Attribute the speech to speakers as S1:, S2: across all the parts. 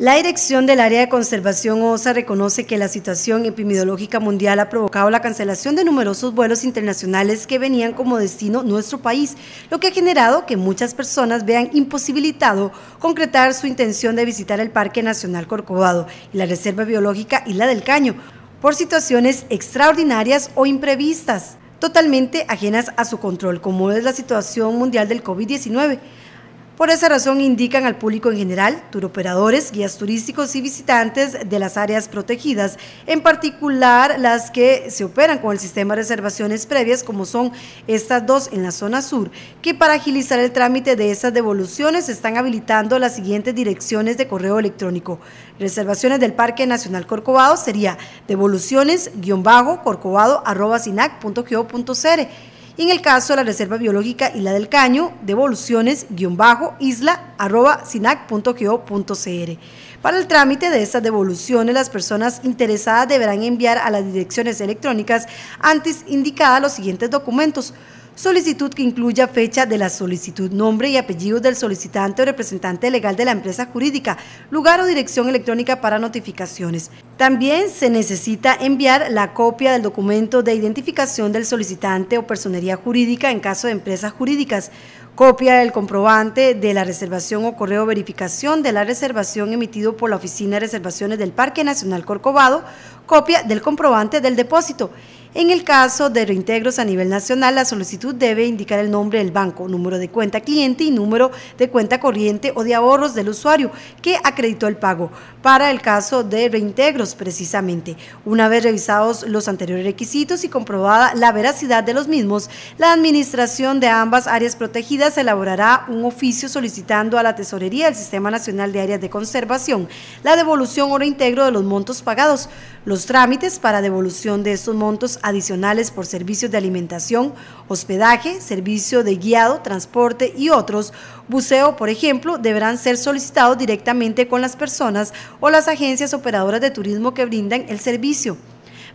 S1: La dirección del área de conservación OSA reconoce que la situación epidemiológica mundial ha provocado la cancelación de numerosos vuelos internacionales que venían como destino nuestro país, lo que ha generado que muchas personas vean imposibilitado concretar su intención de visitar el Parque Nacional Corcovado y la Reserva Biológica Isla del Caño por situaciones extraordinarias o imprevistas, totalmente ajenas a su control, como es la situación mundial del COVID-19 por esa razón indican al público en general, turoperadores, guías turísticos y visitantes de las áreas protegidas, en particular las que se operan con el sistema de reservaciones previas, como son estas dos en la zona sur, que para agilizar el trámite de esas devoluciones están habilitando las siguientes direcciones de correo electrónico. Reservaciones del Parque Nacional Corcovado sería devoluciones en el caso de la Reserva Biológica Isla del Caño, devoluciones-isla.sinac.go.cr. Para el trámite de estas devoluciones, las personas interesadas deberán enviar a las direcciones electrónicas antes indicadas los siguientes documentos solicitud que incluya fecha de la solicitud, nombre y apellido del solicitante o representante legal de la empresa jurídica, lugar o dirección electrónica para notificaciones. También se necesita enviar la copia del documento de identificación del solicitante o personería jurídica en caso de empresas jurídicas, copia del comprobante de la reservación o correo verificación de la reservación emitido por la Oficina de Reservaciones del Parque Nacional Corcovado, copia del comprobante del depósito en el caso de reintegros a nivel nacional, la solicitud debe indicar el nombre del banco, número de cuenta cliente y número de cuenta corriente o de ahorros del usuario que acreditó el pago, para el caso de reintegros precisamente. Una vez revisados los anteriores requisitos y comprobada la veracidad de los mismos, la administración de ambas áreas protegidas elaborará un oficio solicitando a la Tesorería del Sistema Nacional de Áreas de Conservación la devolución o reintegro de los montos pagados, los trámites para devolución de estos montos adicionales por servicios de alimentación, hospedaje, servicio de guiado, transporte y otros, buceo, por ejemplo, deberán ser solicitados directamente con las personas o las agencias operadoras de turismo que brindan el servicio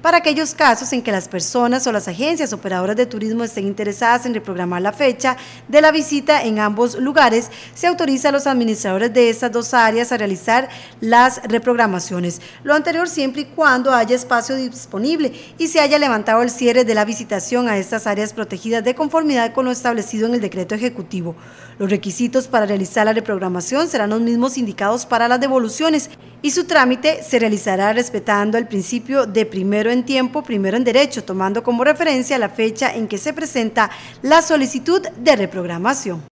S1: para aquellos casos en que las personas o las agencias operadoras de turismo estén interesadas en reprogramar la fecha de la visita en ambos lugares, se autoriza a los administradores de estas dos áreas a realizar las reprogramaciones. Lo anterior siempre y cuando haya espacio disponible y se haya levantado el cierre de la visitación a estas áreas protegidas de conformidad con lo establecido en el decreto ejecutivo. Los requisitos para realizar la reprogramación serán los mismos indicados para las devoluciones y su trámite se realizará respetando el principio de primero en tiempo, primero en derecho, tomando como referencia la fecha en que se presenta la solicitud de reprogramación.